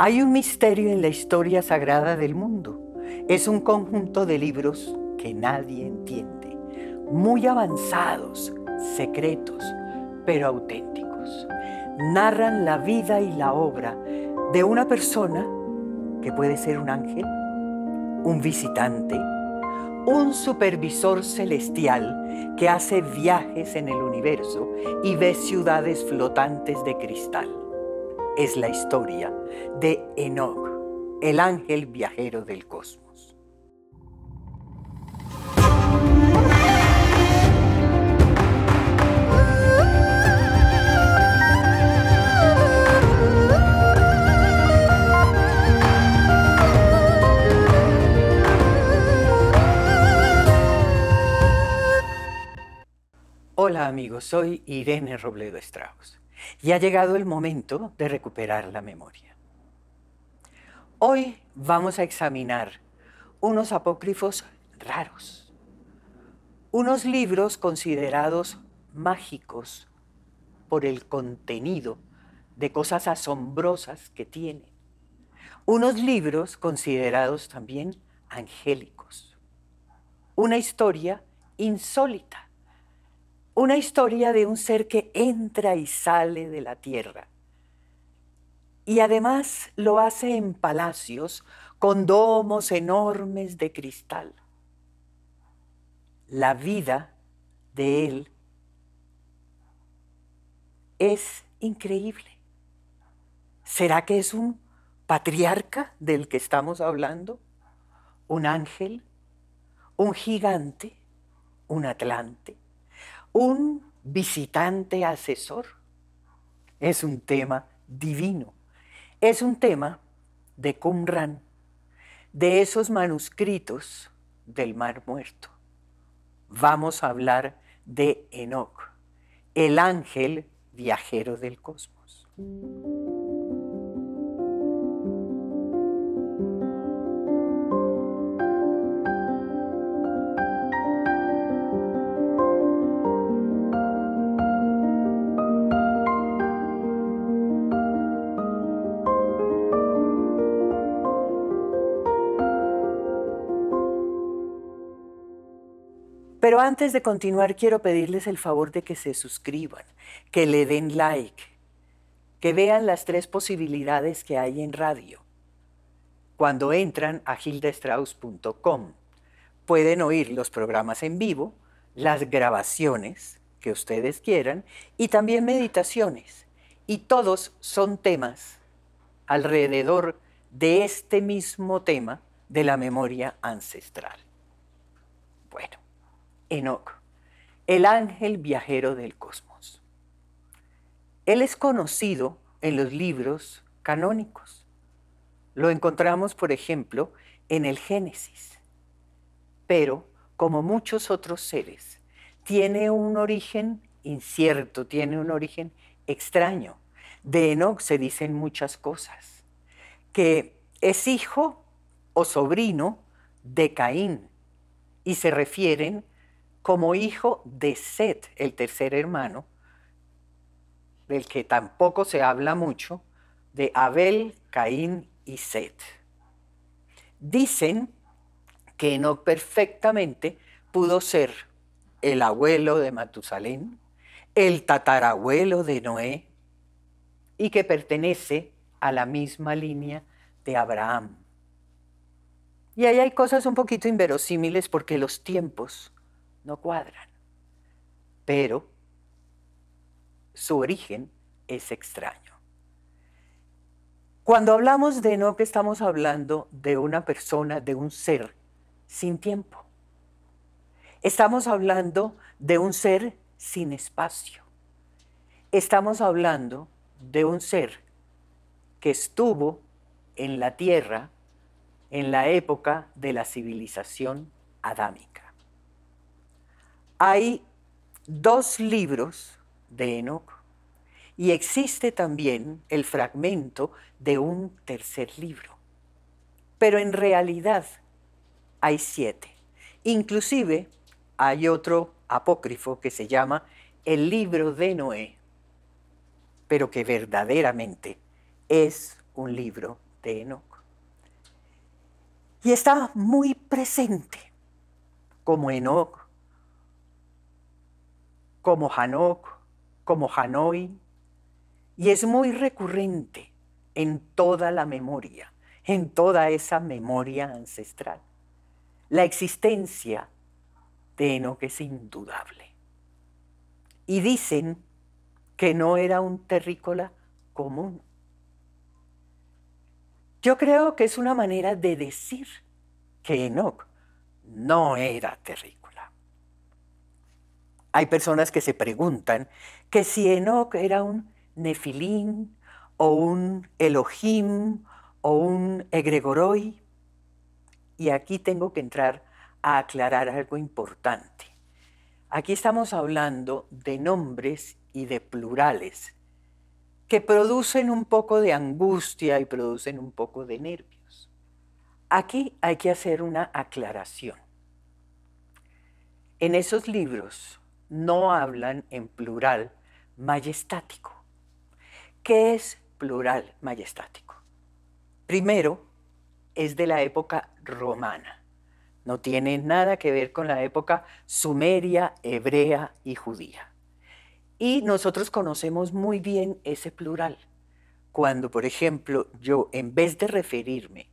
Hay un misterio en la historia sagrada del mundo. Es un conjunto de libros que nadie entiende, muy avanzados, secretos, pero auténticos. Narran la vida y la obra de una persona que puede ser un ángel, un visitante, un supervisor celestial que hace viajes en el universo y ve ciudades flotantes de cristal es la historia de Enoch, el ángel viajero del cosmos. Hola amigos, soy Irene Robledo Strauss y ha llegado el momento de recuperar la memoria. Hoy vamos a examinar unos apócrifos raros, unos libros considerados mágicos por el contenido de cosas asombrosas que tienen, unos libros considerados también angélicos, una historia insólita una historia de un ser que entra y sale de la tierra. Y además lo hace en palacios con domos enormes de cristal. La vida de él es increíble. ¿Será que es un patriarca del que estamos hablando? ¿Un ángel? ¿Un gigante? ¿Un atlante? Un visitante asesor es un tema divino. Es un tema de Qumran, de esos manuscritos del Mar Muerto. Vamos a hablar de Enoch, el ángel viajero del cosmos. Pero antes de continuar, quiero pedirles el favor de que se suscriban, que le den like, que vean las tres posibilidades que hay en radio. Cuando entran a gildestrauss.com, pueden oír los programas en vivo, las grabaciones que ustedes quieran y también meditaciones. Y todos son temas alrededor de este mismo tema de la memoria ancestral. Bueno. Enoch, el ángel viajero del cosmos. Él es conocido en los libros canónicos. Lo encontramos, por ejemplo, en el Génesis. Pero, como muchos otros seres, tiene un origen incierto, tiene un origen extraño. De Enoch se dicen muchas cosas, que es hijo o sobrino de Caín y se refieren como hijo de Set, el tercer hermano, del que tampoco se habla mucho, de Abel, Caín y Set. Dicen que no perfectamente pudo ser el abuelo de Matusalén, el tatarabuelo de Noé, y que pertenece a la misma línea de Abraham. Y ahí hay cosas un poquito inverosímiles porque los tiempos no cuadran, pero su origen es extraño. Cuando hablamos de que estamos hablando de una persona, de un ser sin tiempo. Estamos hablando de un ser sin espacio. Estamos hablando de un ser que estuvo en la tierra en la época de la civilización adámica. Hay dos libros de Enoch y existe también el fragmento de un tercer libro. Pero en realidad hay siete. Inclusive hay otro apócrifo que se llama el libro de Noé, pero que verdaderamente es un libro de Enoch. Y está muy presente como Enoch como Hanok, como Hanoi, y es muy recurrente en toda la memoria, en toda esa memoria ancestral. La existencia de Enoch es indudable. Y dicen que no era un terrícola común. Yo creo que es una manera de decir que Enoch no era terrícola. Hay personas que se preguntan que si Enoch era un nefilín o un Elohim o un egregoroi. Y aquí tengo que entrar a aclarar algo importante. Aquí estamos hablando de nombres y de plurales que producen un poco de angustia y producen un poco de nervios. Aquí hay que hacer una aclaración. En esos libros no hablan en plural majestático. ¿Qué es plural majestático? Primero, es de la época romana. No tiene nada que ver con la época sumeria, hebrea y judía. Y nosotros conocemos muy bien ese plural. Cuando, por ejemplo, yo, en vez de referirme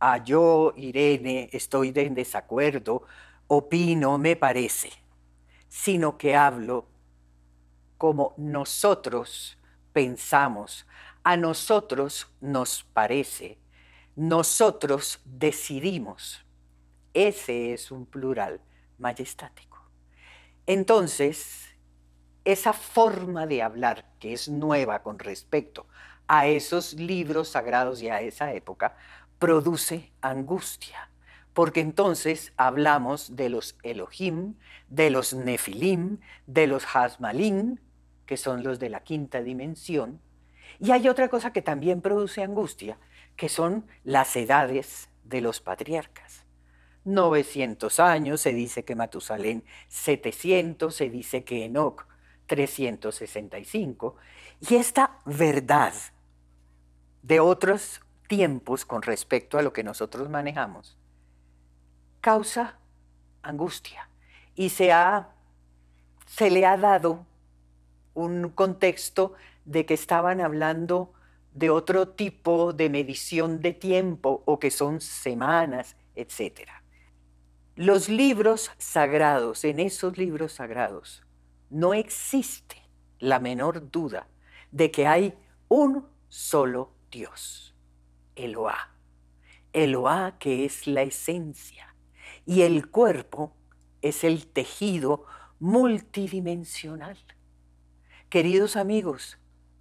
a yo, Irene, estoy en desacuerdo, opino, me parece, sino que hablo como nosotros pensamos, a nosotros nos parece, nosotros decidimos. Ese es un plural majestático. Entonces, esa forma de hablar, que es nueva con respecto a esos libros sagrados y a esa época, produce angustia porque entonces hablamos de los Elohim, de los Nefilim, de los Hasmalim, que son los de la quinta dimensión, y hay otra cosa que también produce angustia, que son las edades de los patriarcas. 900 años, se dice que Matusalén 700, se dice que Enoch 365, y esta verdad de otros tiempos con respecto a lo que nosotros manejamos causa angustia y se, ha, se le ha dado un contexto de que estaban hablando de otro tipo de medición de tiempo o que son semanas, etc. Los libros sagrados, en esos libros sagrados, no existe la menor duda de que hay un solo Dios, Eloá. Eloá que es la esencia, y el cuerpo es el tejido multidimensional. Queridos amigos,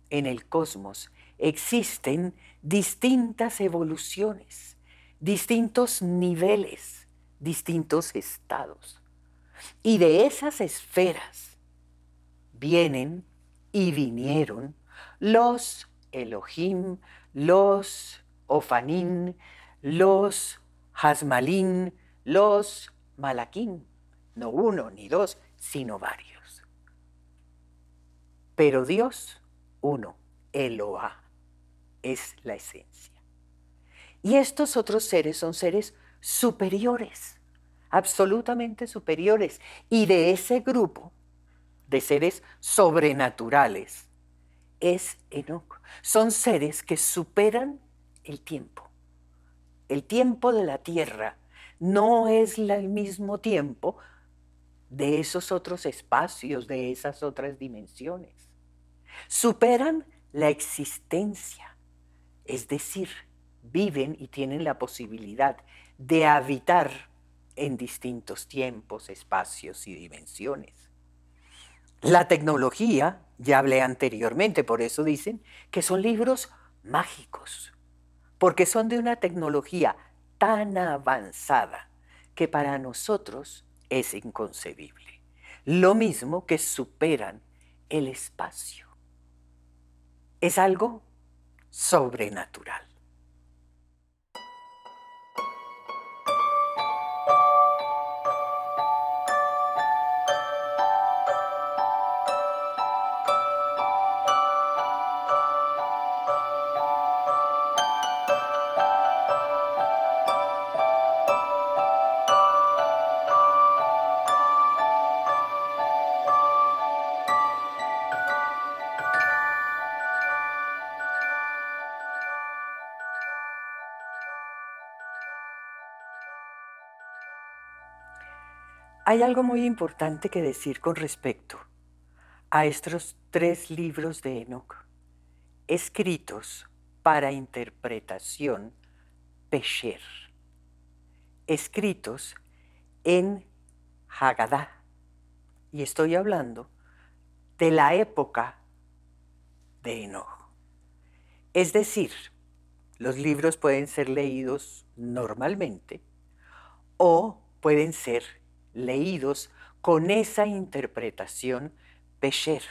en el cosmos existen distintas evoluciones, distintos niveles, distintos estados. Y de esas esferas vienen y vinieron los Elohim, los Ofanín, los Hasmalín, los malaquín, no uno ni dos, sino varios. Pero Dios, uno, Eloa, es la esencia. Y estos otros seres son seres superiores, absolutamente superiores. Y de ese grupo de seres sobrenaturales es Enoch. Son seres que superan el tiempo, el tiempo de la tierra no es el mismo tiempo de esos otros espacios, de esas otras dimensiones. Superan la existencia, es decir, viven y tienen la posibilidad de habitar en distintos tiempos, espacios y dimensiones. La tecnología, ya hablé anteriormente, por eso dicen que son libros mágicos, porque son de una tecnología tan avanzada que para nosotros es inconcebible. Lo mismo que superan el espacio. Es algo sobrenatural. Hay algo muy importante que decir con respecto a estos tres libros de Enoch, escritos para interpretación Pesher, escritos en Haggadah. Y estoy hablando de la época de Enoch. Es decir, los libros pueden ser leídos normalmente o pueden ser leídos con esa interpretación Pesher,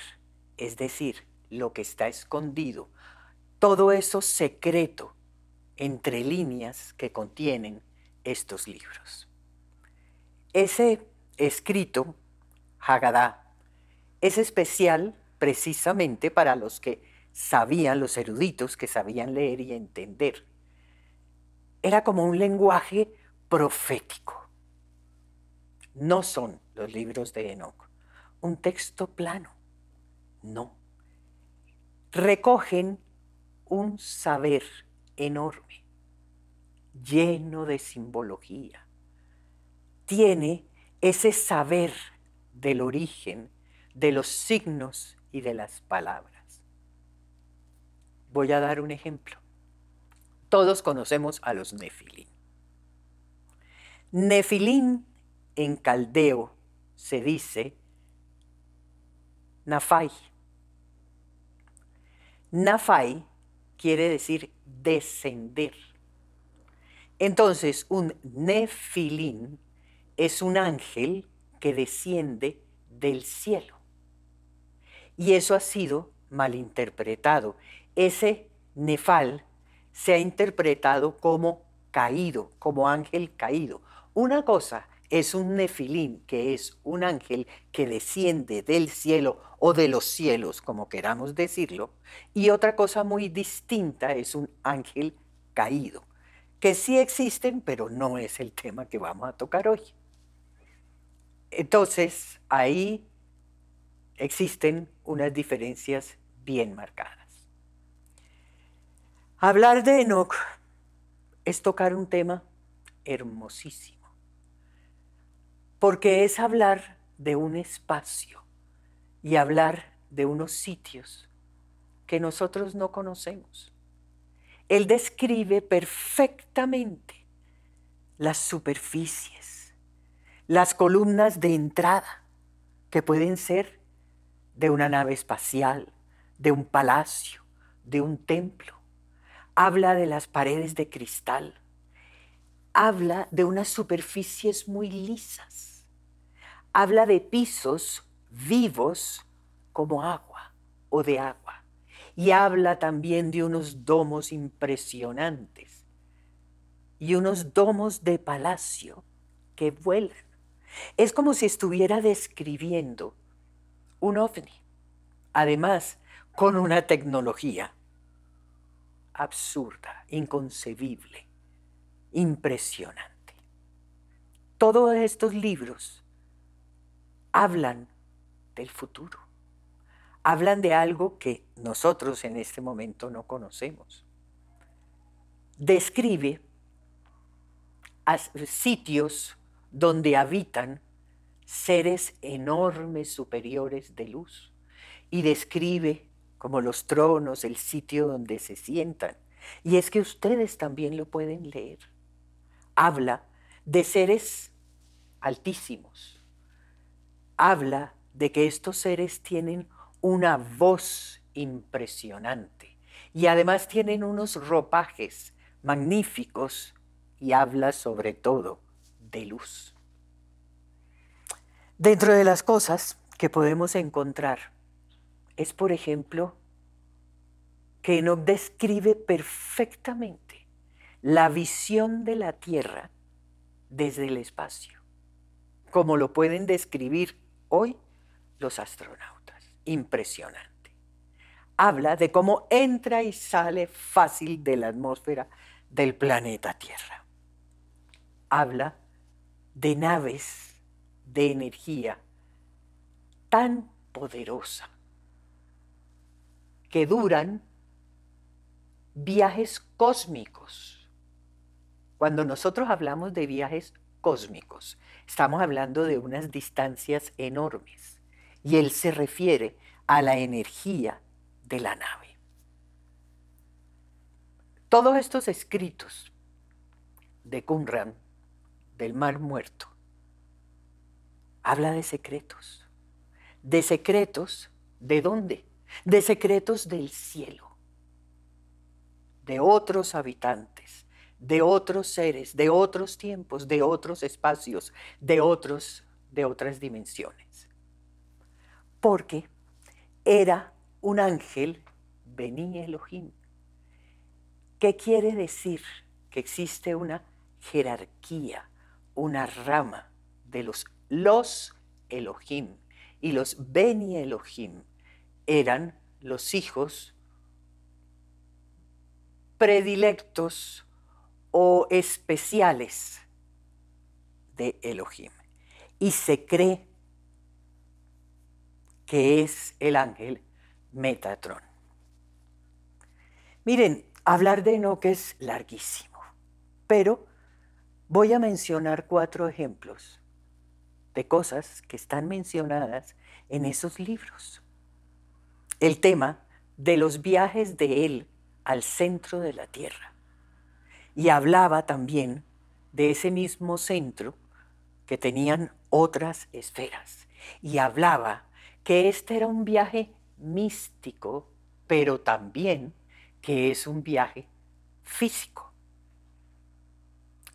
es decir, lo que está escondido, todo eso secreto entre líneas que contienen estos libros. Ese escrito, Haggadah, es especial precisamente para los que sabían, los eruditos que sabían leer y entender. Era como un lenguaje profético no son los libros de Enoch. Un texto plano, no. Recogen un saber enorme, lleno de simbología. Tiene ese saber del origen, de los signos y de las palabras. Voy a dar un ejemplo. Todos conocemos a los nefilín. Nefilín en caldeo se dice Nafai. Nafai quiere decir descender. Entonces, un nefilín es un ángel que desciende del cielo. Y eso ha sido malinterpretado. Ese nefal se ha interpretado como caído, como ángel caído. Una cosa es un nefilín, que es un ángel que desciende del cielo o de los cielos, como queramos decirlo, y otra cosa muy distinta es un ángel caído, que sí existen, pero no es el tema que vamos a tocar hoy. Entonces, ahí existen unas diferencias bien marcadas. Hablar de Enoch es tocar un tema hermosísimo porque es hablar de un espacio y hablar de unos sitios que nosotros no conocemos. Él describe perfectamente las superficies, las columnas de entrada, que pueden ser de una nave espacial, de un palacio, de un templo. Habla de las paredes de cristal. Habla de unas superficies muy lisas habla de pisos vivos como agua o de agua. Y habla también de unos domos impresionantes y unos domos de palacio que vuelan. Es como si estuviera describiendo un ovni, además con una tecnología absurda, inconcebible, impresionante. Todos estos libros hablan del futuro, hablan de algo que nosotros en este momento no conocemos. Describe sitios donde habitan seres enormes superiores de luz y describe como los tronos, el sitio donde se sientan. Y es que ustedes también lo pueden leer. Habla de seres altísimos, habla de que estos seres tienen una voz impresionante y además tienen unos ropajes magníficos y habla sobre todo de luz. Dentro de las cosas que podemos encontrar es, por ejemplo, que Enoch describe perfectamente la visión de la Tierra desde el espacio, como lo pueden describir hoy los astronautas. Impresionante. Habla de cómo entra y sale fácil de la atmósfera del planeta Tierra. Habla de naves de energía tan poderosa que duran viajes cósmicos. Cuando nosotros hablamos de viajes cósmicos. Estamos hablando de unas distancias enormes. Y él se refiere a la energía de la nave. Todos estos escritos de Qumran, del mar muerto, habla de secretos. ¿De secretos de dónde? De secretos del cielo, de otros habitantes, de otros seres, de otros tiempos, de otros espacios, de, otros, de otras dimensiones. Porque era un ángel, Bení Elohim. ¿Qué quiere decir? Que existe una jerarquía, una rama de los, los Elohim. Y los Beni Elohim eran los hijos predilectos o especiales de Elohim. Y se cree que es el ángel Metatron. Miren, hablar de Enoch es larguísimo, pero voy a mencionar cuatro ejemplos de cosas que están mencionadas en esos libros. El tema de los viajes de él al centro de la tierra y hablaba también de ese mismo centro que tenían otras esferas y hablaba que este era un viaje místico, pero también que es un viaje físico.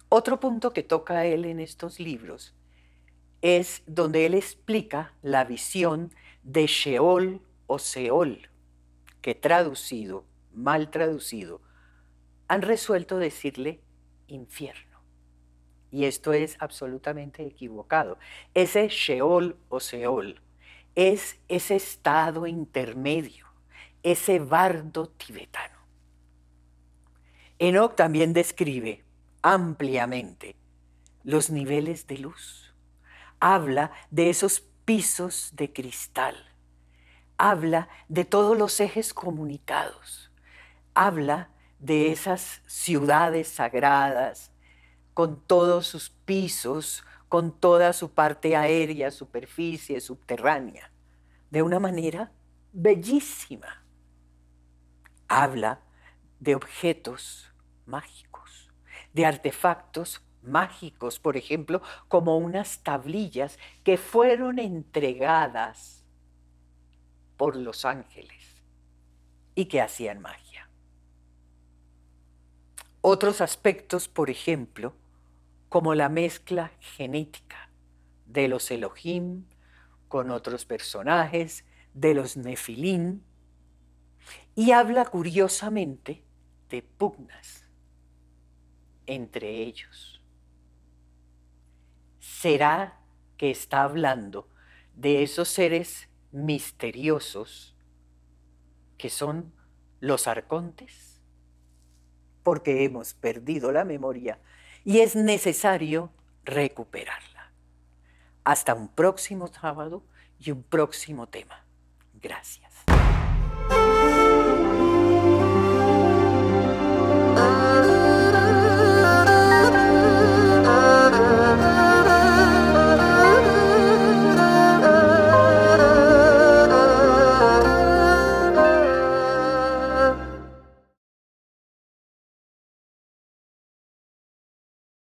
Otro punto que toca él en estos libros es donde él explica la visión de Sheol o Seol, que traducido, mal traducido, han resuelto decirle infierno. Y esto es absolutamente equivocado. Ese Sheol o Seol es ese estado intermedio, ese bardo tibetano. Enoch también describe ampliamente los niveles de luz. Habla de esos pisos de cristal. Habla de todos los ejes comunicados. Habla de esas ciudades sagradas, con todos sus pisos, con toda su parte aérea, superficie, subterránea, de una manera bellísima. Habla de objetos mágicos, de artefactos mágicos, por ejemplo, como unas tablillas que fueron entregadas por los ángeles y que hacían magia. Otros aspectos, por ejemplo, como la mezcla genética de los Elohim con otros personajes, de los Nefilín, y habla curiosamente de pugnas entre ellos. ¿Será que está hablando de esos seres misteriosos que son los arcontes? porque hemos perdido la memoria y es necesario recuperarla. Hasta un próximo sábado y un próximo tema. Gracias.